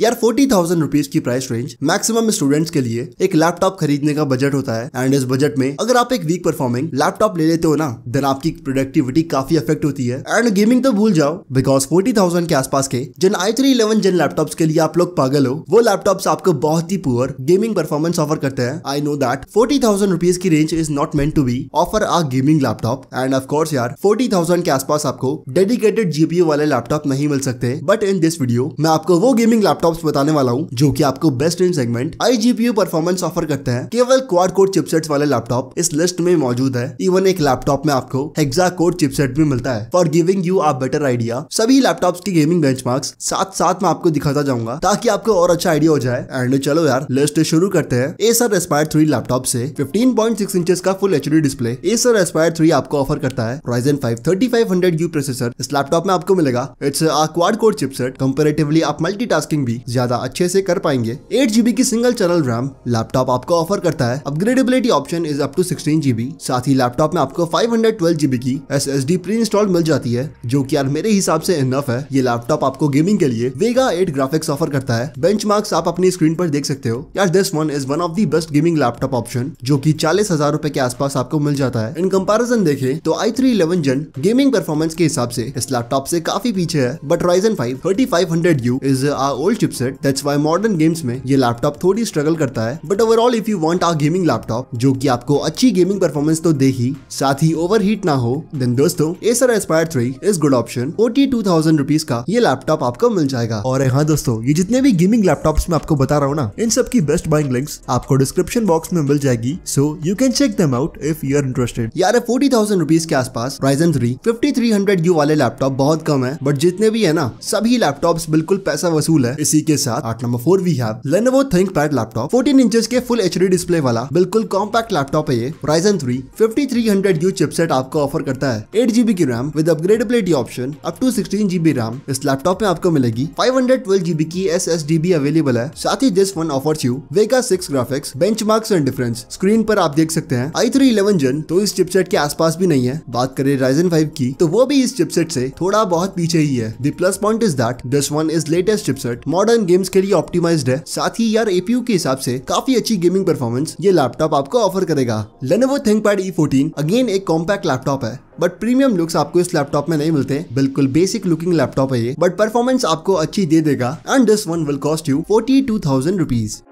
यार forty thousand rupees की price range maximum students के लिए एक लैपटॉप खरीदने का बजट होता है एंड इस बजट में अगर आप एक वीक परफॉर्मिंग लैपटॉप ले लेते हो ना देन आपकी प्रोडक्टिविटी काफी अफेक्ट होती है एंड गेमिंग तो भूल जाओ बिकॉज फोर्टी थाउजेंड के आसपास के जिन I three eleven gen laptop के लिए आप लोग पागल हो वो लैपटॉप आपको बहुत ही पुअर गेमिंग परफॉर्मेंस ऑफर करते हैं I know that forty thousand rupees की range is not meant to be offer a gaming laptop and of course यार फोर्टी थाउजेंड के आसपास आपको डेडिकेटेड जीपीओ वाले लैपटॉप नहीं मिल सकते बट इन दिस वीडियो मैं आपको वो गेमिंग लैपटॉप लैपटॉप्स बताने वाला हूँ जो कि आपको best in segment I GPU performance offer करते हैं केवल क्वाड कोड चिपसेट वाले लैपटॉप इस लिस्ट में मौजूद है इवन एक लैपटॉप में आपको हेक्सा कोड चिपसेट भी मिलता है फॉर गिविंग यू आप बेटर आइडिया सभी लैपटॉप की गेमिंग बेंच साथ साथ मैं आपको दिखाता जाऊंगा ताकि आपको और अच्छा आइडिया हो जाए एंड चलो यार लिस्ट शुरू करते हैं एसर एस्पायर थ्री लैपटॉप से 15.6 इंचेस का full H display Acer Aspire three आपको ऑफर करता है Ryzen five hundred U processor इस लैपटॉप में आपको मिलेगा it's quad code chipset comparatively आप मल्टीटास्किंग भी ज्यादा अच्छे से कर पाएंगे एट जीबी की सिंगल चैनल रैम लैपटॉप आपको ऑफर करता है upgradeability option is up to sixteen GB साथ ही लैपटॉप में आपको फाइव हंड्रेड ट्वेल्व जीबी की S S D pre install मिल जाती है जो की यार मेरे हिसाब से इनफ है ये लैपटॉप आपको गेमिंग के लिए वेगा एट ग्राफिक्स ऑफर करता है बेंच आप अपनी स्क्रीन पर देख सकते हो यार this one is one of the best gaming laptop option जो की चालीस हजार रूपए के आसपास आपको मिल जाता है इन कंपेरिजन देखे तो I three eleven gen gaming performance के हिसाब से इस लैपटॉप से काफी पीछे है but Ryzen five thirty five hundred U is old chipset that's why modern games में ये लैपटॉप थोड़ी स्ट्रगल करता है but overall if you want a gaming laptop जो कि आपको अच्छी गेमिंग परफॉर्मेंस तो दे ही साथ ही ओवर हीट ना हो देन दोस्तों Acer Aspire three is good option forty two thousand rupees का ये लैपटॉप आपको मिल जाएगा और यहाँ दोस्तों ये जितने भी गेमिंग लैपटॉप में आपको बता रहा हूँ ना इन सब की बेस्ट बाइंग लिंक्स आपको डिस्क्रिप्शन बॉक्स में मिल जाएगी so you can check them out if you are interested यार फोर्टी थाउजेंड रुपीज के आसपास Ryzen three fifty three hundred U वाले लैपटॉप बहुत कम है बट जितने भी है ना सभी लैपटॉप बिल्कुल पैसा वसूल है इसी के साथ आठ number four we have Lenovo ThinkPad laptop fourteen inches के फुल एच डिस्प्ले वाला बिल्कुल कॉम्पैक्ट लैपटॉप है ये Ryzen three fifty three hundred U chipset आपको ऑफर करता है एट जीबी की RAM with upgradeability option up to sixteen GB RAM इस लैपटॉप में आपको मिलेगी फाइव हंड्रेड ट्वेल्व जीबी की एस एस डी बी अवेलेबल है साथ ही this one offer you Vega six graphics benchmarks and difference screen पर आप देख सकते हैं आई थ्री इलेवन जन तो इस चिपसेट के आसपास भी नहीं है बात करें राइजन फाइव की तो वो भी इस चिपसेट से थोड़ा बहुत पीछे ही है the plus point is that this one is latest chipset modern games के लिए ऑप्टिमाइज्ड है साथ ही यार एपीयू के हिसाब से काफी अच्छी गेमिंग परफॉर्मेंस ये लैपटॉप आपको ऑफर करेगा लेनोवो थिंकपैड फोर्टीन अगेन एक कॉम्पैक्ट लैपटॉप है बट प्रीमियम लुक्स आपको इस लैपटॉप में नहीं मिलते बिल्कुल बेसिक लुकिंग लैपटॉप है ये बट परफॉर्मेंस आपको अच्छी दे देगा and this one will cost you forty two thousand rupees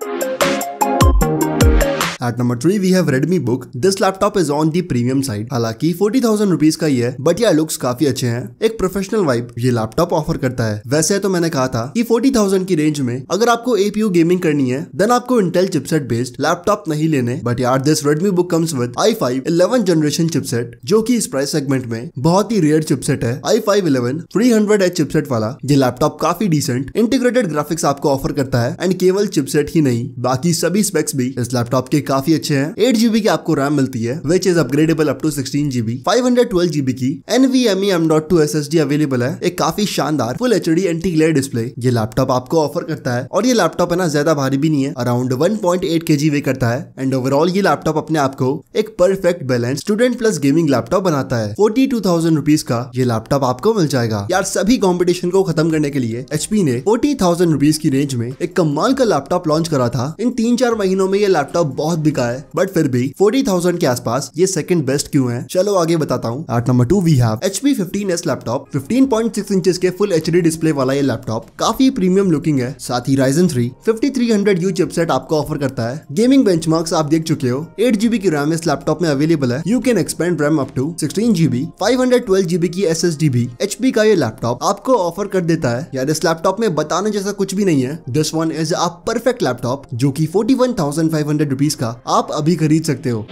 At number three, we have Redmi Book. This laptop is on the premium side. हालांकि फोर्टी थाउजेंड रुपीज का ही है बट यह लुक्स काफी अच्छे हैं एक प्रोफेशनल वाइब ये लैपटॉप ऑफर करता है वैसे तो मैंने कहा था कि फोर्टी थाउजेंड की रेंज में अगर आपको एपीयू गेमिंग करनी है देन आपको इंटेल चिपसेट बेस्ड लैपटॉप नहीं लेने बट यार this Redmi book comes with I five eleven generation chipset जो की इस प्राइस सेगमेंट में बहुत ही रेयर चिपसेट है I five eleven three hundred H chipset वाला ये लैपटॉप काफी डिसेंट इंटीग्रेटेड ग्राफिक्स आपको ऑफर करता है एंड केवल चिपसेट ही नहीं बाकी सभी स्पेक्स भी इस लैपटॉप के काफी अच्छे हैं एट जीबी की आपको रैम मिलती है which is upgradeable up to sixteen GB five hundred twelve GB की NVMe M dot two S S D available है एक काफी शानदार full H D anti glare display ये लैपटॉप आपको ऑफर करता है और ये लैपटॉप है ना ज्यादा भारी भी नहीं है अराउंड वन पॉइंट एट के जी वे करता है एंड ओवरऑल ये लैपटॉप अपने आपको एक perfect balance student plus gaming laptop बनाता है फोर्टी टू थाउजेंड रुपीज का ये लैपटॉप आपको मिल जाएगा यार सभी कॉम्पिटिशन को खत्म करने के लिए एचपी ने फोर्टी थाउजेंड रुपीज की रेंज में एक कमाल का लैपटॉप लॉन्च करा था इन तीन चार महीनों में ये लैपटॉप बहुत बहुत बिका है बट फिर भी फोर्टी थाउजेंड के आसपास ये सेकंड बेस्ट क्यों है चलो आगे बताता हूँ at number two we have HP fifteen S laptop fifteen point six inch के फुल एच डिस्प्ले वाला ये लैपटॉप काफी प्रीमियम लुकिंग है साथ ही Ryzen three fifty three hundred U chipset आपको ऑफर करता है गेमिंग बेंच आप देख चुके हो एट जीबी की रैम इस लैपटॉप में अवेलेबल है you can expand RAM up to sixteen GB five hundred twelve GB की एस एस डी भी एच पी का ये लैपटॉप आपको ऑफर कर देता है यार इस लैपटॉप में बताने जैसा कुछ भी नहीं है this one is a perfect laptop जो की forty one thousand five hundred rupees का आप अभी खरीद सकते हो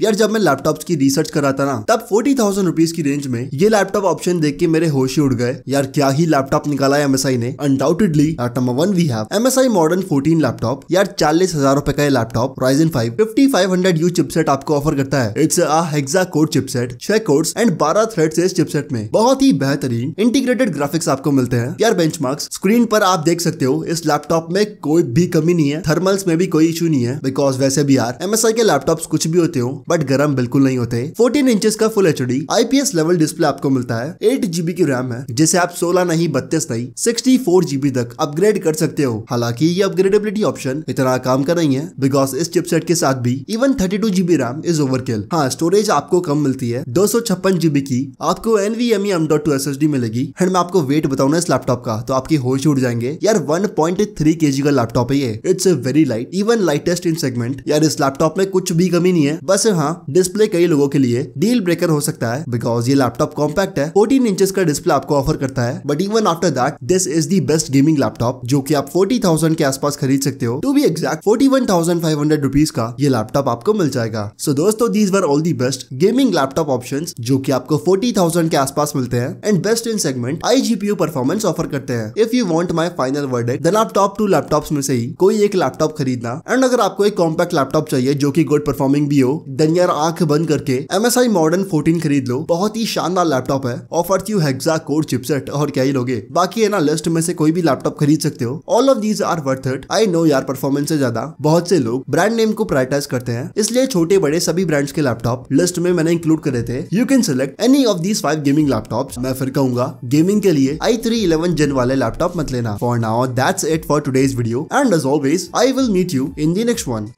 यार जब मैं लैपटॉप की रिसर्च कर रहा था ना तब फोर्टी थाउजेंड रुपीज की रेंज में ये लैपटॉप ऑप्शन देख के मेरे होश ही उड़ गए यार क्या ही लैपटॉप निकाला है एमएसआई ने undoubtedly number one we have MSI modern fourteen laptop यार चालीस हजार रुपए का laptop Ryzen five fifty five hundred U chipset आपको ऑफर करता है इट्स अग्जा कोड चिपसेट छह कोड एंड बारह थ्रेड इस चिपसेट में बहुत ही बेहतरीन इंटीग्रेटेड ग्राफिक्स आपको मिलते हैं यार मार्क्स स्क्रीन पर आप देख सकते हो इस लैपटॉप में कोई भी कमी नहीं है थर्मल्स में भी कोई इशू नहीं है बिकॉज वैसे भी यार एमएसआई के लैपटॉप कुछ भी होते हो बट गर्म बिल्कुल नहीं होते फोर्टीन इंच का full H IPS level display आपको मिलता है एट जीबी की रैम है जिसे आप सोलह नहीं बत्तीस नहीं सिक्सटी फोर जीबी तक अपग्रेड कर सकते हो हालांकि ये अपग्रेडेबिलिटी ऑप्शन इतना काम का नहीं है बिकॉज इस चिपसेट के साथ भी even thirty two GB RAM is overkill हाँ स्टोरेज आपको कम मिलती है दो सौ छप्पन जीबी की आपको NVMe M dot two S S D मिलेगी एंड मैं आपको वेट बताऊ इस लैपटॉप का तो आपकी होश उड़ जाएंगे यार वन पॉइंट थ्री के जी का लैपटॉप है ये it's very light even lightest in segment यार इस लैपटॉप में कुछ भी कमी नहीं है बस तो यहाँ डिस्प्ले कई लोगों के लिए डील ब्रेकर हो सकता है बिकॉज ये लैपटॉप कॉम्पैक्ट है फोर्टीन इंचेस का डिस्प्ले आपको ऑफर करता है but even after that this is the best gaming laptop जो की आप फोर्टी थाउजेंड के आसपास खरीद सकते हो to be exact forty one thousand five hundred rupees का ये लैपटॉप आपको मिल जाएगा सो so, दोस्तों these were all the best gaming laptop option जो की आपको फोर्टी थाउजेंड के आसपास मिलते हैं and best in segment I GPU performance offer करते हैं if you want my final word then आप टॉप टू लैपटॉप में से ही कोई एक लैपटॉप खरीदना एंड अगर आपको एक कॉम्पैक्ट लैपटॉप चाहिए जो की गुड परफॉर्मिंग भी हो देन यार आंख बंद करके M S I modern fourteen खरीद लो बहुत ही शानदार लैपटॉप है ऑफर थी हेक्सा कोर चिपसेट और क्या ही लोगे बाकी है ना लिस्ट में से कोई भी लैपटॉप खरीद सकते हो all of these are worth it I know यार परफॉर्मेंस से ज्यादा बहुत से लोग ब्रांड नेम को प्रायोरिटाइज करते हैं इसलिए छोटे बड़े सभी ब्रांड्स के लैपटॉप लिस्ट में मैंने इंक्लूड करे थे you can select any of these five gaming laptop मैं फिर कहूंगा गेमिंग के लिए आई थ्री इलेवन जेन वाले लैपटॉप मत लेना for now that's it for today's video and as always I will meet you in the next one